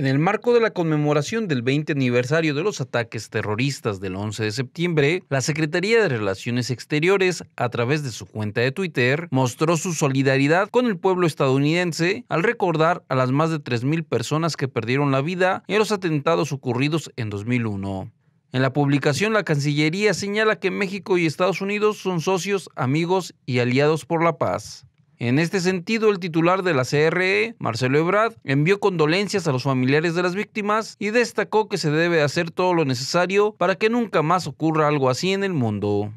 En el marco de la conmemoración del 20 aniversario de los ataques terroristas del 11 de septiembre, la Secretaría de Relaciones Exteriores, a través de su cuenta de Twitter, mostró su solidaridad con el pueblo estadounidense al recordar a las más de 3.000 personas que perdieron la vida en los atentados ocurridos en 2001. En la publicación, la Cancillería señala que México y Estados Unidos son socios, amigos y aliados por la paz. En este sentido, el titular de la CRE, Marcelo Ebrard, envió condolencias a los familiares de las víctimas y destacó que se debe hacer todo lo necesario para que nunca más ocurra algo así en el mundo.